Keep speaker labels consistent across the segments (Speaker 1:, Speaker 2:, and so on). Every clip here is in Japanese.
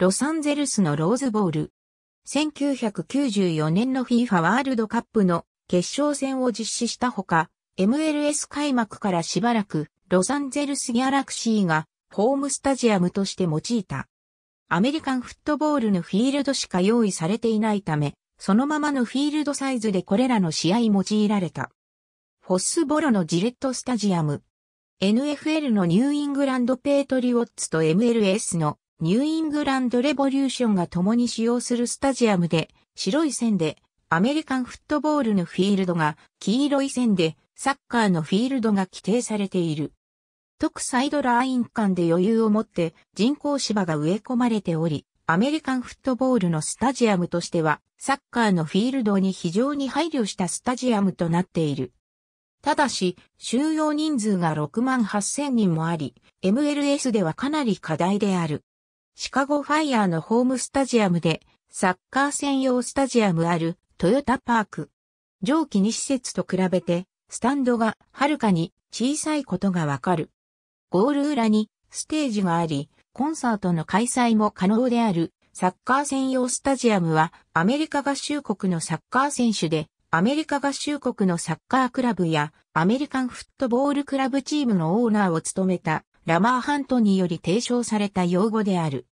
Speaker 1: ロサンゼルスのローズボール。1994年の FIFA ワールドカップの決勝戦を実施したほか、MLS 開幕からしばらくロサンゼルスギャラクシーがホームスタジアムとして用いた。アメリカンフットボールのフィールドしか用意されていないため、そのままのフィールドサイズでこれらの試合用いられた。フォスボロのジレットスタジアム。NFL のニューイングランドペートリオッツと MLS のニューイングランドレボリューションが共に使用するスタジアムで、白い線でアメリカンフットボールのフィールドが、黄色い線でサッカーのフィールドが規定されている。特サイドライン間で余裕を持って人工芝が植え込まれており、アメリカンフットボールのスタジアムとしては、サッカーのフィールドに非常に配慮したスタジアムとなっている。ただし、収容人数が6万8000人もあり、MLS ではかなり課題である。シカゴファイヤーのホームスタジアムで、サッカー専用スタジアムあるトヨタパーク。上記2施設と比べて、スタンドがはるかに小さいことがわかる。ゴール裏にステージがあり、コンサートの開催も可能であるサッカー専用スタジアムはアメリカ合衆国のサッカー選手で、アメリカ合衆国のサッカークラブやアメリカンフットボールクラブチームのオーナーを務めたラマーハントにより提唱された用語である。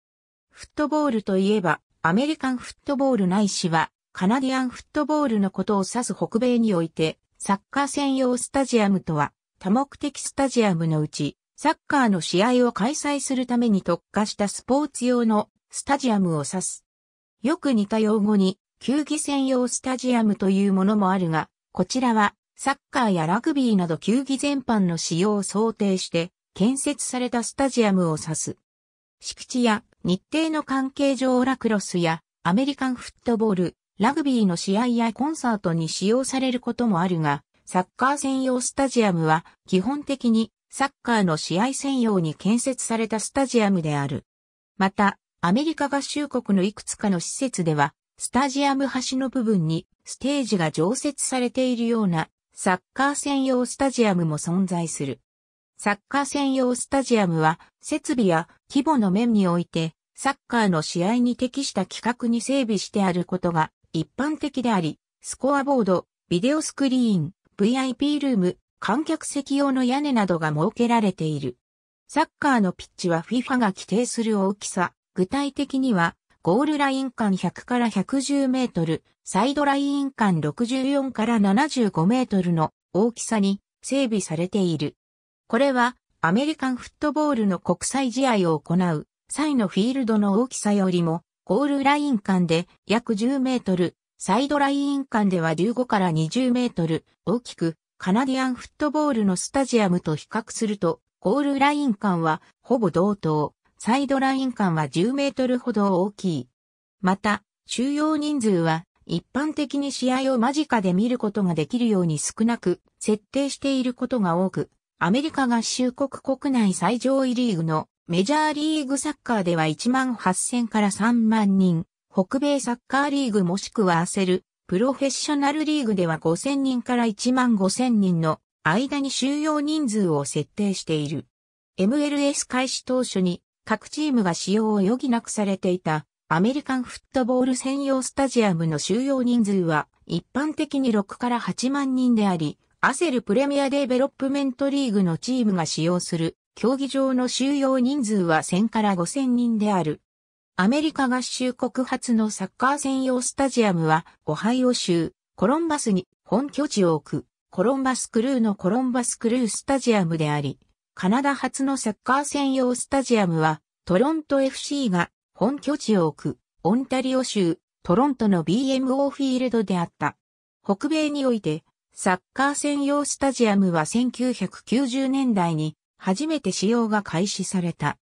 Speaker 1: フットボールといえば、アメリカンフットボールないしは、カナディアンフットボールのことを指す北米において、サッカー専用スタジアムとは、多目的スタジアムのうち、サッカーの試合を開催するために特化したスポーツ用のスタジアムを指す。よく似た用語に、球技専用スタジアムというものもあるが、こちらは、サッカーやラグビーなど球技全般の使用を想定して、建設されたスタジアムを指す。敷地や日程の関係上ラクロスやアメリカンフットボール、ラグビーの試合やコンサートに使用されることもあるが、サッカー専用スタジアムは基本的にサッカーの試合専用に建設されたスタジアムである。また、アメリカ合衆国のいくつかの施設では、スタジアム端の部分にステージが常設されているようなサッカー専用スタジアムも存在する。サッカー専用スタジアムは、設備や規模の面において、サッカーの試合に適した規格に整備してあることが一般的であり、スコアボード、ビデオスクリーン、VIP ルーム、観客席用の屋根などが設けられている。サッカーのピッチは FIFA が規定する大きさ、具体的には、ゴールライン間100から110メートル、サイドライン間64から75メートルの大きさに整備されている。これはアメリカンフットボールの国際試合を行う際のフィールドの大きさよりもゴールライン間で約10メートル、サイドライン間では15から20メートル大きくカナディアンフットボールのスタジアムと比較するとゴールライン間はほぼ同等、サイドライン間は10メートルほど大きい。また、収容人数は一般的に試合を間近で見ることができるように少なく設定していることが多く、アメリカ合衆国国内最上位リーグのメジャーリーグサッカーでは1万8000から3万人、北米サッカーリーグもしくは焦る、プロフェッショナルリーグでは5000人から1万5000人の間に収容人数を設定している。MLS 開始当初に各チームが使用を余儀なくされていたアメリカンフットボール専用スタジアムの収容人数は一般的に6から8万人であり、アセルプレミアデベロップメントリーグのチームが使用する競技場の収容人数は1000から5000人である。アメリカ合衆国初のサッカー専用スタジアムはオハイオ州コロンバスに本拠地を置くコロンバスクルーのコロンバスクルースタジアムであり、カナダ初のサッカー専用スタジアムはトロント FC が本拠地を置くオンタリオ州トロントの BMO フィールドであった。北米においてサッカー専用スタジアムは1990年代に初めて使用が開始された。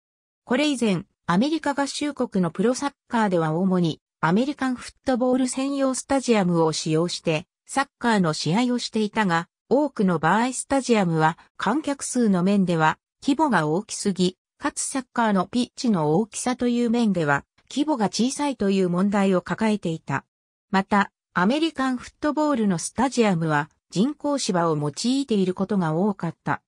Speaker 1: これ以前、アメリカ合衆国のプロサッカーでは主にアメリカンフットボール専用スタジアムを使用してサッカーの試合をしていたが、多くの場合スタジアムは観客数の面では規模が大きすぎ、かつサッカーのピッチの大きさという面では規模が小さいという問題を抱えていた。また、アメリカンフットボールのスタジアムは人工芝を用いていることが多かった。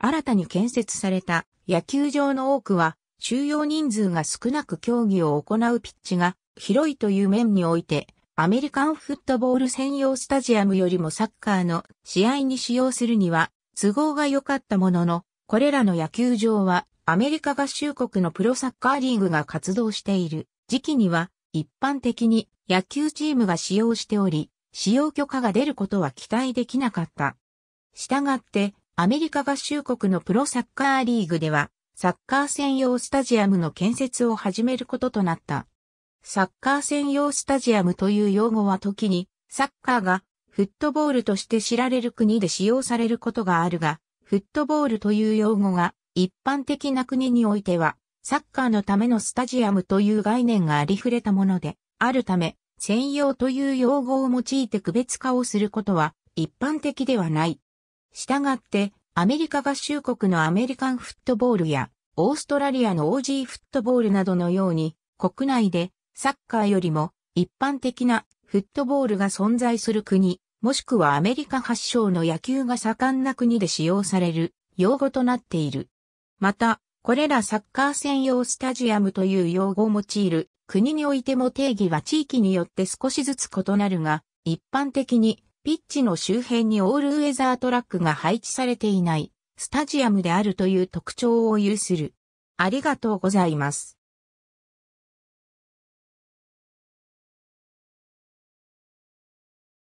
Speaker 1: 新たに建設された野球場の多くは収容人数が少なく競技を行うピッチが広いという面において、アメリカンフットボール専用スタジアムよりもサッカーの試合に使用するには都合が良かったものの、これらの野球場はアメリカ合衆国のプロサッカーリーグが活動している時期には一般的に野球チームが使用しており、使用許可が出ることは期待できなかった。したがって、アメリカ合衆国のプロサッカーリーグでは、サッカー専用スタジアムの建設を始めることとなった。サッカー専用スタジアムという用語は時に、サッカーがフットボールとして知られる国で使用されることがあるが、フットボールという用語が一般的な国においては、サッカーのためのスタジアムという概念がありふれたもので、あるため、専用という用語を用いて区別化をすることは一般的ではない。したがって、アメリカ合衆国のアメリカンフットボールや、オーストラリアの OG フットボールなどのように、国内でサッカーよりも一般的なフットボールが存在する国、もしくはアメリカ発祥の野球が盛んな国で使用される用語となっている。また、これらサッカー専用スタジアムという用語を用いる国においても定義は地域によって少しずつ異なるが、一般的にピッチの周辺にオールウェザートラックが配置されていないスタジアムであるという特徴を有する。ありがとうございます。